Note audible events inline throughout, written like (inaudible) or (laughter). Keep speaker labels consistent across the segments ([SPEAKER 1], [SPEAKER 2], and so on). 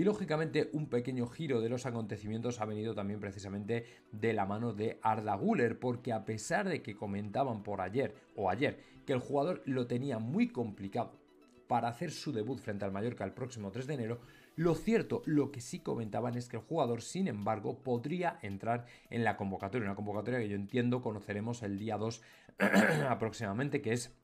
[SPEAKER 1] Y lógicamente un pequeño giro de los acontecimientos ha venido también precisamente de la mano de Arda Guller, porque a pesar de que comentaban por ayer o ayer que el jugador lo tenía muy complicado para hacer su debut frente al Mallorca el próximo 3 de enero, lo cierto, lo que sí comentaban es que el jugador, sin embargo, podría entrar en la convocatoria, una convocatoria que yo entiendo conoceremos el día 2 (clears throat) aproximadamente, que es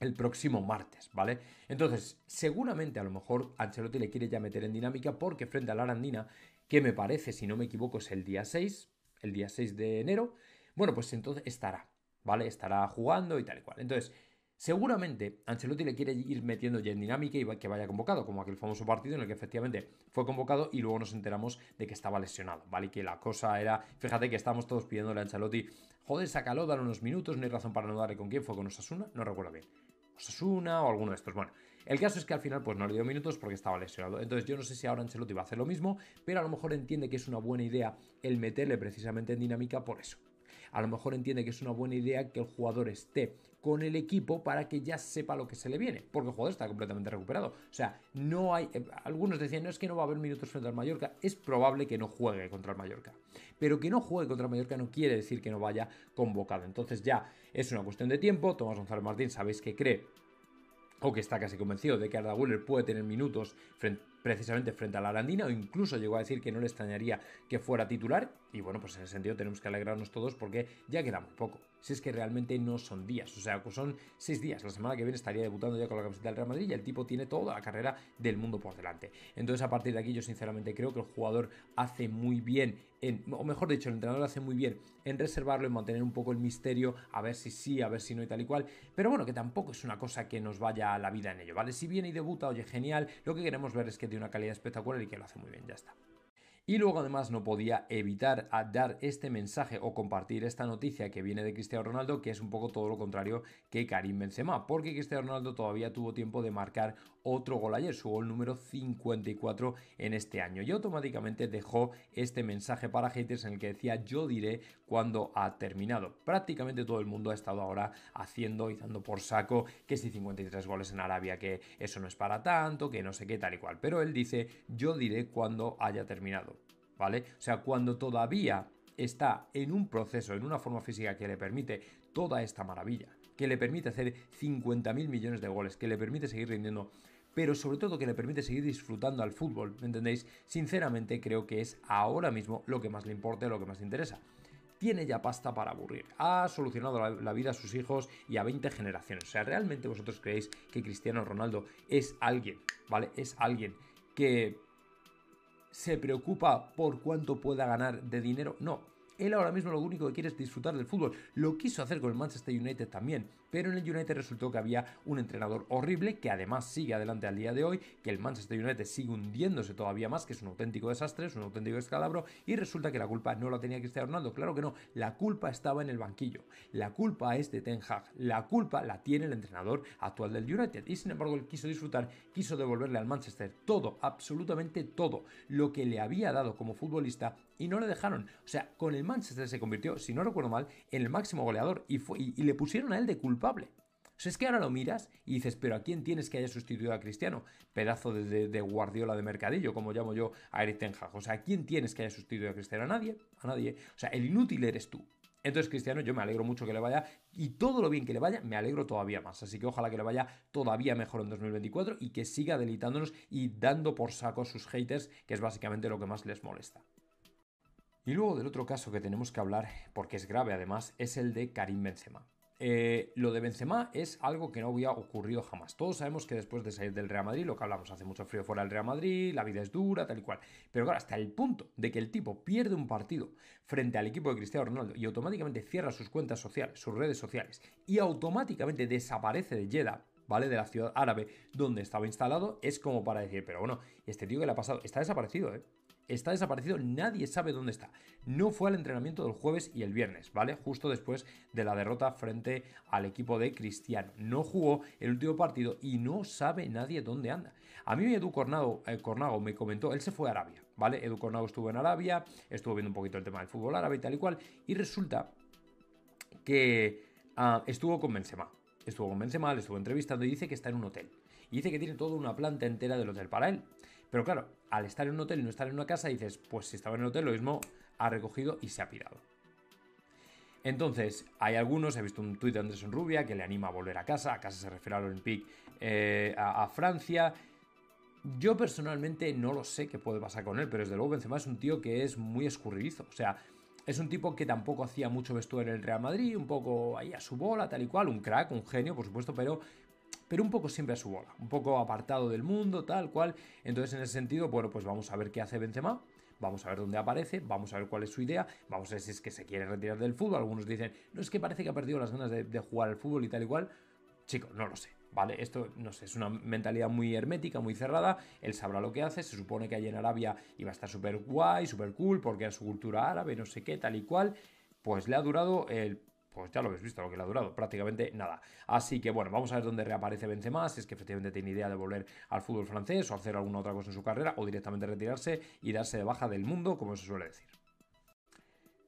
[SPEAKER 1] el próximo martes, ¿vale? Entonces, seguramente a lo mejor Ancelotti le quiere ya meter en dinámica porque frente a la Arandina, que me parece, si no me equivoco, es el día 6, el día 6 de enero, bueno, pues entonces estará, ¿vale? Estará jugando y tal y cual. Entonces, seguramente Ancelotti le quiere ir metiendo ya en dinámica y que vaya convocado, como aquel famoso partido en el que efectivamente fue convocado y luego nos enteramos de que estaba lesionado, ¿vale? Y que la cosa era, fíjate que estamos todos pidiéndole a Ancelotti, joder, sácalo, dale unos minutos, no hay razón para no darle con quién, fue con Osasuna, no recuerdo bien Osasuna o alguno de estos. Bueno, el caso es que al final pues no le dio minutos porque estaba lesionado. Entonces yo no sé si ahora Ancelotti va a hacer lo mismo, pero a lo mejor entiende que es una buena idea el meterle precisamente en dinámica por eso. A lo mejor entiende que es una buena idea que el jugador esté con el equipo para que ya sepa lo que se le viene, porque el jugador está completamente recuperado. O sea, no hay. Eh, algunos decían, no es que no va a haber minutos frente al Mallorca, es probable que no juegue contra el Mallorca. Pero que no juegue contra el Mallorca no quiere decir que no vaya convocado. Entonces ya es una cuestión de tiempo. Tomás González Martín, sabéis que cree o que está casi convencido de que Arda Willer puede tener minutos frente, precisamente frente a la Arandina, o incluso llegó a decir que no le extrañaría que fuera titular. Y bueno, pues en ese sentido tenemos que alegrarnos todos porque ya queda muy poco. Si es que realmente no son días, o sea, pues son seis días. La semana que viene estaría debutando ya con la camiseta del Real Madrid y el tipo tiene toda la carrera del mundo por delante. Entonces, a partir de aquí, yo sinceramente creo que el jugador hace muy bien, en, o mejor dicho, el entrenador hace muy bien en reservarlo, en mantener un poco el misterio, a ver si sí, a ver si no y tal y cual. Pero bueno, que tampoco es una cosa que nos vaya a la vida en ello, ¿vale? Si viene y debuta, oye, genial. Lo que queremos ver es que de una calidad espectacular y que lo hace muy bien, ya está. Y luego además no podía evitar dar este mensaje o compartir esta noticia que viene de Cristiano Ronaldo, que es un poco todo lo contrario que Karim Benzema, porque Cristiano Ronaldo todavía tuvo tiempo de marcar otro gol ayer, su gol número 54 en este año. Y automáticamente dejó este mensaje para haters en el que decía yo diré cuando ha terminado. Prácticamente todo el mundo ha estado ahora haciendo y dando por saco que si 53 goles en Arabia, que eso no es para tanto, que no sé qué, tal y cual. Pero él dice, yo diré cuando haya terminado. ¿Vale? O sea, cuando todavía está en un proceso, en una forma física que le permite toda esta maravilla, que le permite hacer 50.000 millones de goles, que le permite seguir rindiendo, pero sobre todo que le permite seguir disfrutando al fútbol, ¿me entendéis? Sinceramente creo que es ahora mismo lo que más le importa, lo que más le interesa tiene ya pasta para aburrir. Ha solucionado la, vida a sus hijos y a 20 generaciones. O sea, ¿realmente vosotros creéis que Cristiano Ronaldo es alguien, ¿vale? Es alguien que se preocupa por cuánto pueda ganar de dinero. No, él ahora mismo lo único que quiere es disfrutar del fútbol. Lo quiso hacer con el Manchester United también, pero en el United resultó que había un entrenador horrible que además sigue adelante al día de hoy, que el Manchester United sigue hundiéndose todavía más, que es un auténtico desastre, es un auténtico escalabro, y resulta que la culpa no la tenía Cristiano Ronaldo, claro que no, la culpa estaba en el banquillo, la culpa es de Ten Hag, la culpa la tiene el entrenador actual del United, y sin embargo él quiso disfrutar, quiso devolverle al Manchester todo, absolutamente todo, lo que le había dado como futbolista y no le dejaron. O sea, con el Manchester se convirtió, si no recuerdo mal, en el máximo goleador y, fue, y, le pusieron a él de culpable. O sea, es que ahora lo miras y dices, pero ¿a quién tienes que haya sustituido a Cristiano? Pedazo de, guardiola de mercadillo, como llamo yo a Eric Ten O sea, ¿a quién tienes que haya sustituido a Cristiano? A nadie, a nadie. O sea, el inútil eres tú. Entonces, Cristiano, yo me alegro mucho que le vaya y todo lo bien que le vaya, me alegro todavía más. Así que ojalá que le vaya todavía mejor en 2024 y que siga delitándonos y dando por saco a sus haters, que es básicamente lo que más les molesta. Y luego del otro caso que tenemos que hablar, porque es grave además, es el de Karim Benzema. Eh, lo de Benzema es algo que no había ocurrido jamás. Todos sabemos que después de salir del Real Madrid, lo que hablamos, hace mucho frío fuera del Real Madrid, la vida es dura, tal y cual. Pero claro, hasta el punto de que el tipo pierde un partido frente al equipo de Cristiano Ronaldo y automáticamente cierra sus cuentas sociales, sus redes sociales, y automáticamente desaparece de Jeddah, ¿vale? De la ciudad árabe donde estaba instalado, es como para decir, pero bueno, este tío que le ha pasado, está desaparecido, ¿eh? está desaparecido, nadie sabe dónde está. No fue al entrenamiento del jueves y el viernes, ¿vale? Justo después de la derrota frente al equipo de Cristiano. No jugó el último partido y no sabe nadie dónde anda. A mí Edu eh, Cornago me comentó, él se fue a Arabia, ¿vale? Edu Cornago estuvo en Arabia, estuvo viendo un poquito el tema del fútbol árabe y tal y cual, y resulta que ah, estuvo con Benzema estuvo con Benzema, estuvo entrevistando y dice que está en un hotel. Y dice que tiene toda una planta entera del hotel para él. Pero claro, al estar en un hotel y no estar en una casa, dices, pues si estaba en el hotel, lo mismo ha recogido y se ha pirado. Entonces, hay algunos, he visto un tuit de Andrés Rubia que le anima a volver a casa, a casa se refiere al Olympique, eh, a, a Francia. Yo personalmente no lo sé qué puede pasar con él, pero desde luego Benzema es un tío que es muy escurridizo. O sea, es un tipo que tampoco hacía mucho vestuario en el Real Madrid, un poco ahí a su bola, tal y cual, un crack, un genio, por supuesto, pero pero un poco siempre a su bola, un poco apartado del mundo, tal cual. Entonces, en ese sentido, bueno, pues vamos a ver qué hace Benzema, vamos a ver dónde aparece, vamos a ver cuál es su idea, vamos a ver si es que se quiere retirar del fútbol. Algunos dicen, no es que parece que ha perdido las ganas de, de jugar al fútbol y tal y cual. Chicos, no lo sé. ¿Vale? Esto no sé, es una mentalidad muy hermética, muy cerrada. Él sabrá lo que hace. Se supone que allí en Arabia iba a estar súper guay, súper cool, porque era su cultura árabe, no sé qué, tal y cual. Pues le ha durado el pues ya lo habéis visto lo que le ha durado, prácticamente nada. Así que bueno, vamos a ver dónde reaparece Benzema, si es que efectivamente tiene idea de volver al fútbol francés o hacer alguna otra cosa en su carrera o directamente retirarse y darse de baja del mundo, como se suele decir.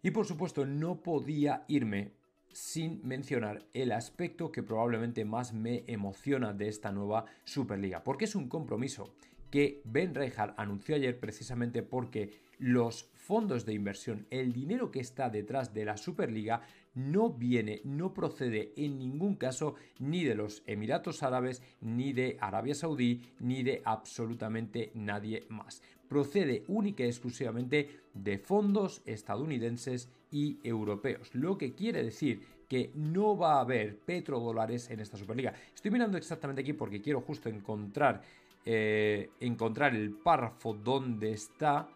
[SPEAKER 1] Y por supuesto no podía irme sin mencionar el aspecto que probablemente más me emociona de esta nueva Superliga, porque es un compromiso que Ben Reinhardt anunció ayer precisamente porque los fondos de inversión, el dinero que está detrás de la Superliga, no viene, no procede en ningún caso ni de los Emiratos Árabes, ni de Arabia Saudí, ni de absolutamente nadie más procede única y exclusivamente de fondos estadounidenses y europeos, lo que quiere decir que no va a haber petrodólares en esta Superliga. Estoy mirando exactamente aquí porque quiero justo encontrar, eh, encontrar el párrafo donde está,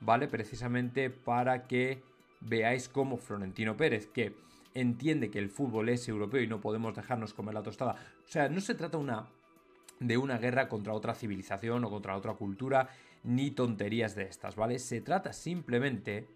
[SPEAKER 1] ¿vale? Precisamente para que veáis cómo Florentino Pérez, que entiende que el fútbol es europeo y no podemos dejarnos comer la tostada. O sea, no se trata una, de una guerra contra otra civilización o contra otra cultura ni tonterías de estas, ¿vale? Se trata simplemente...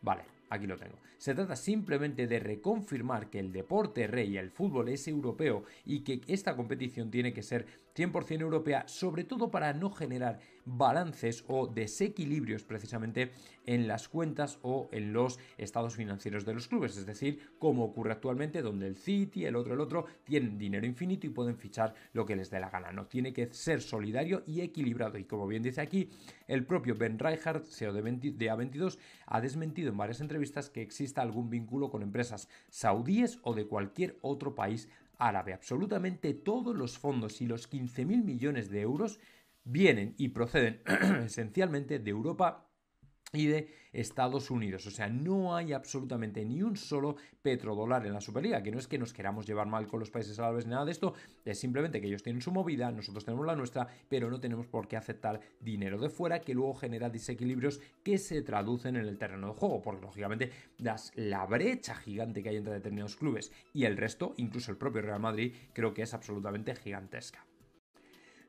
[SPEAKER 1] Vale, Aquí lo tengo. Se trata simplemente de reconfirmar que el deporte rey, el fútbol, es europeo y que esta competición tiene que ser 100% europea, sobre todo para no generar balances o desequilibrios precisamente en las cuentas o en los estados financieros de los clubes. Es decir, como ocurre actualmente, donde el City, el otro, el otro, tienen dinero infinito y pueden fichar lo que les dé la gana. No tiene que ser solidario y equilibrado. Y como bien dice aquí, el propio Ben Reichardt, CEO de, de A22, ha desmentido en varias entrevistas que exista algún vínculo con empresas saudíes o de cualquier otro país árabe. Absolutamente todos los fondos y los 15.000 millones de euros vienen y proceden (clears throat) esencialmente de Europa y de Estados Unidos. O sea, no hay absolutamente ni un solo petrodólar en la Superliga, que no es que nos queramos llevar mal con los países árabes ni nada de esto, es simplemente que ellos tienen su movida, nosotros tenemos la nuestra, pero no tenemos por qué aceptar dinero de fuera que luego genera desequilibrios que se traducen en el terreno de juego, porque lógicamente das la brecha gigante que hay entre determinados clubes y el resto, incluso el propio Real Madrid, creo que es absolutamente gigantesca.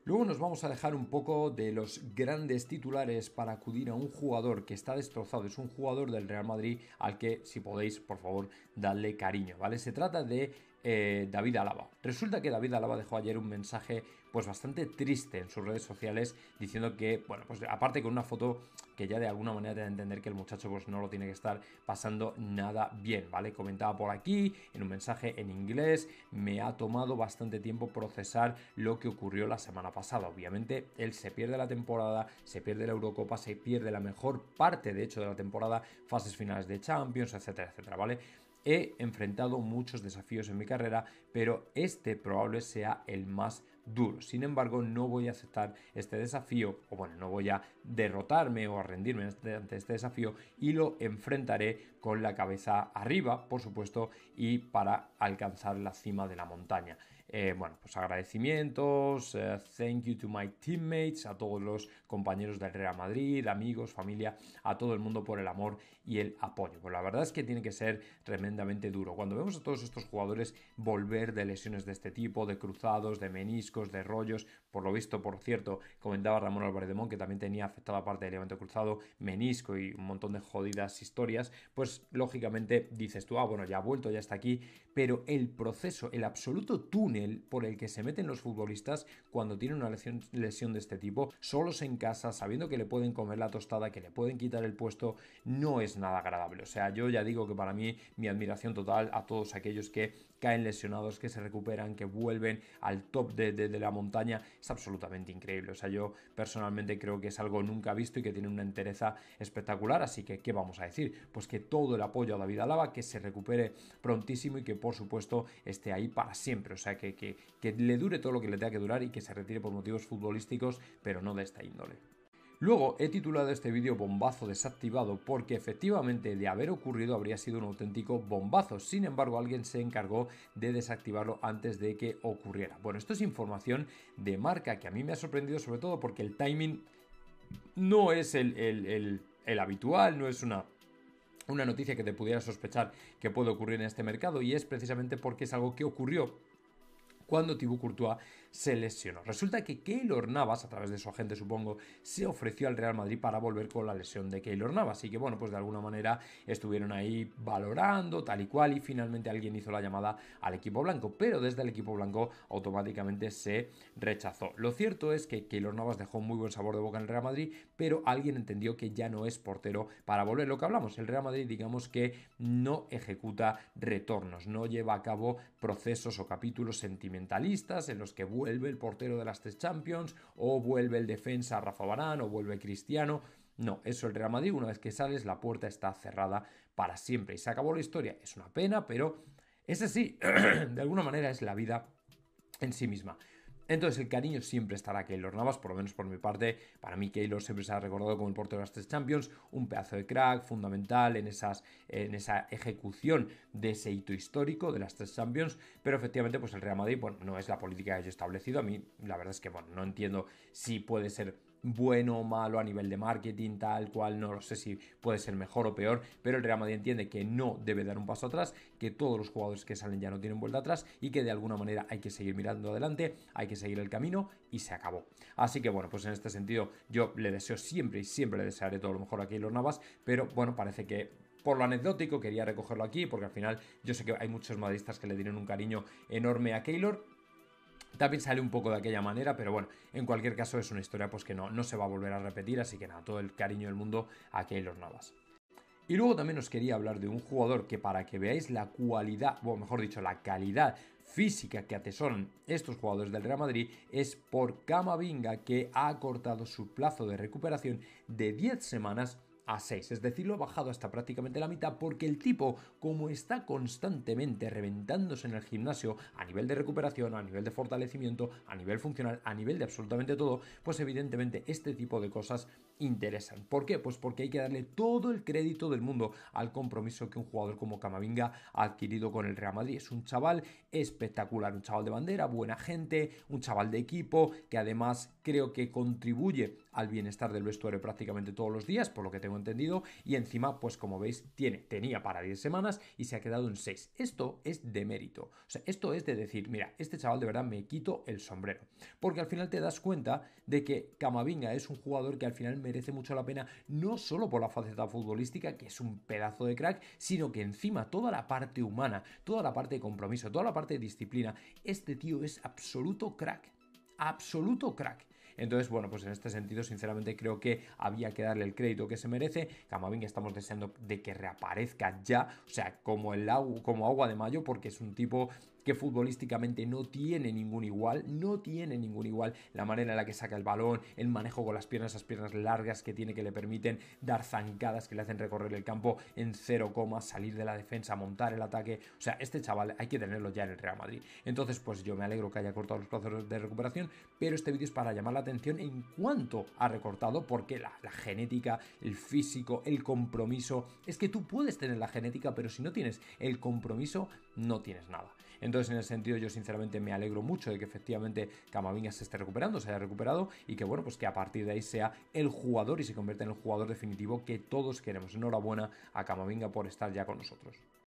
[SPEAKER 1] Luego nos vamos a dejar un poco de los grandes titulares para acudir a un jugador que está destrozado. Es un jugador del Real Madrid al que, si podéis, por favor, darle cariño, ¿vale? Se trata de eh, David Alaba. Resulta que David Alaba dejó ayer un mensaje pues bastante triste en sus redes sociales diciendo que, bueno, pues aparte con una foto que ya de alguna manera te da entender que el muchacho pues no lo tiene que estar pasando nada bien, ¿vale? Comentaba por aquí en un mensaje en inglés, me ha tomado bastante tiempo procesar lo que ocurrió la semana pasada. Obviamente él se pierde la temporada, se pierde la Eurocopa, se pierde la mejor parte de hecho de la temporada, fases finales de Champions, etcétera, etcétera, ¿vale? He enfrentado muchos desafíos en mi carrera, pero este probable sea el más duro. Sin embargo, no voy a aceptar este desafío, o bueno, no voy a derrotarme o a rendirme ante este desafío y lo enfrentaré con la cabeza arriba, por supuesto, y para alcanzar la cima de la montaña. Eh, bueno, pues agradecimientos, eh, thank you to my teammates, a todos los compañeros del Real Madrid, amigos, familia, a todo el mundo por el amor y el apoyo. Pero la verdad es que tiene que ser tremendamente duro. Cuando vemos a todos estos jugadores volver de lesiones de este tipo, de cruzados, de meniscos, de rollos, por lo visto, por cierto, comentaba Ramón Álvarez de Mon que también tenía afectada parte del Levante cruzado, menisco y un montón de jodidas historias, pues lógicamente dices tú, ah, bueno, ya ha vuelto, ya está aquí, pero el proceso, el absoluto túnel por el que se meten los futbolistas cuando tienen una lesión, lesión de este tipo, solos en casa, sabiendo que le pueden comer la tostada, que le pueden quitar el puesto, no es nada agradable. O sea, yo ya digo que para mí mi admiración total a todos aquellos que caen lesionados, que se recuperan, que vuelven al top de, la montaña, es absolutamente increíble. O sea, yo personalmente creo que es algo nunca visto y que tiene una entereza espectacular. Así que, ¿qué vamos a decir? Pues que todo el apoyo a David Alaba, que se recupere prontísimo y que por supuesto esté ahí para siempre. O sea, que, que le dure todo lo que le tenga que durar y que se retire por motivos futbolísticos, pero no de esta índole. Luego he titulado este vídeo bombazo desactivado porque efectivamente de haber ocurrido habría sido un auténtico bombazo, sin embargo alguien se encargó de desactivarlo antes de que ocurriera. Bueno, esto es información de marca que a mí me ha sorprendido sobre todo porque el timing no es el, habitual, no es una una noticia que te pudiera sospechar que puede ocurrir en este mercado y es precisamente porque es algo que ocurrió cuando Thibaut Courtois se lesionó. Resulta que Keylor Navas, a través de su agente supongo, se ofreció al Real Madrid para volver con la lesión de Keylor Navas. Así que bueno, pues de alguna manera estuvieron ahí valorando tal y cual y finalmente alguien hizo la llamada al equipo blanco, pero desde el equipo blanco automáticamente se rechazó. Lo cierto es que Keylor Navas dejó muy buen sabor de boca en el Real Madrid, pero alguien entendió que ya no es portero para volver. Lo que hablamos, el Real Madrid digamos que no ejecuta retornos, no lleva a cabo procesos o capítulos sentimentalistas en los que vuelve el portero de las tres Champions, o vuelve el defensa Rafa Barán, o vuelve Cristiano. No, eso el Real Madrid, una vez que sales, la puerta está cerrada para siempre. Y se acabó la historia. Es una pena, pero ese sí, (clears throat) de alguna manera es la vida en sí misma. Entonces el cariño siempre estará a Keylor Navas, por lo menos por mi parte. Para mí Keylor siempre se ha recordado como el portero de las tres Champions, un pedazo de crack fundamental en, esa ejecución de ese hito histórico de las tres Champions, pero efectivamente pues el Real Madrid no es la política que yo he establecido. A mí la verdad es que no entiendo si puede ser bueno o malo a nivel de marketing, tal cual, no sé si puede ser mejor o peor, pero el Real Madrid entiende que no debe dar un paso atrás, que todos los jugadores que salen ya no tienen vuelta atrás y que de alguna manera hay que seguir mirando adelante, hay que seguir el camino y se acabó. Así que bueno, pues en este sentido yo le deseo siempre y siempre le desearé todo lo mejor a Keylor Navas, pero bueno, parece que por lo anecdótico quería recogerlo aquí porque al final yo sé que hay muchos madridistas que le tienen un cariño enorme a Keylor también sale un poco de aquella manera, pero bueno, en cualquier caso es una historia pues que no, no se va a volver a repetir, así que nada, todo el cariño del mundo a Keylor Navas. Y luego también os quería hablar de un jugador que para que veáis la cualidad, o mejor dicho, la calidad física que atesoran estos jugadores del Real Madrid es por Camavinga que ha cortado su plazo de recuperación de 10 semanas a 6. Es decir, lo ha bajado hasta prácticamente la mitad porque el tipo, como está constantemente reventándose en el gimnasio a nivel de recuperación, a nivel de fortalecimiento, a nivel funcional, a nivel de absolutamente todo, pues evidentemente este tipo de cosas interesan. ¿Por qué? Pues porque hay que darle todo el crédito del mundo al compromiso que un jugador como Camavinga ha adquirido con el Real Madrid. Es un chaval espectacular, un chaval de bandera, buena gente, un chaval de equipo que además creo que contribuye al bienestar del vestuario prácticamente todos los días, por lo que tengo entendido, y encima, pues como veis, tiene, tenía para 10 semanas y se ha quedado en 6. Esto es de mérito. esto es de decir, mira, este chaval de verdad me quito el sombrero. Porque al final te das cuenta de que Camavinga es un jugador que al final me merece mucho la pena, no solo por la faceta futbolística, que es un pedazo de crack, sino que encima toda la parte humana, toda la parte de compromiso, toda la parte de disciplina, este tío es absoluto crack absoluto crack. Entonces, bueno, pues en este sentido, sinceramente, creo que había que darle el crédito que se merece. Camavinga estamos deseando de que reaparezca ya, o sea, como el como agua de mayo, porque es un tipo que futbolísticamente no tiene ningún igual, no tiene ningún igual la manera en la que saca el balón, el manejo con las piernas, esas piernas largas que tiene que le permiten dar zancadas que le hacen recorrer el campo en 0, salir de la defensa, montar el ataque. O sea, este chaval hay que tenerlo ya en el Real Madrid. Entonces, pues yo me alegro que haya cortado los plazos de recuperación, pero este vídeo es para llamar la atención en cuanto ha recortado, porque la, la genética, el físico, el compromiso, es que tú puedes tener la genética, pero si no tienes el compromiso, no tienes nada. Entonces, en ese sentido, yo sinceramente me alegro mucho de que efectivamente Camavinga se esté recuperando, se haya recuperado y que, bueno, pues que a partir de ahí sea el jugador y se convierta en el jugador definitivo que todos queremos. Enhorabuena a Camavinga por estar ya con nosotros.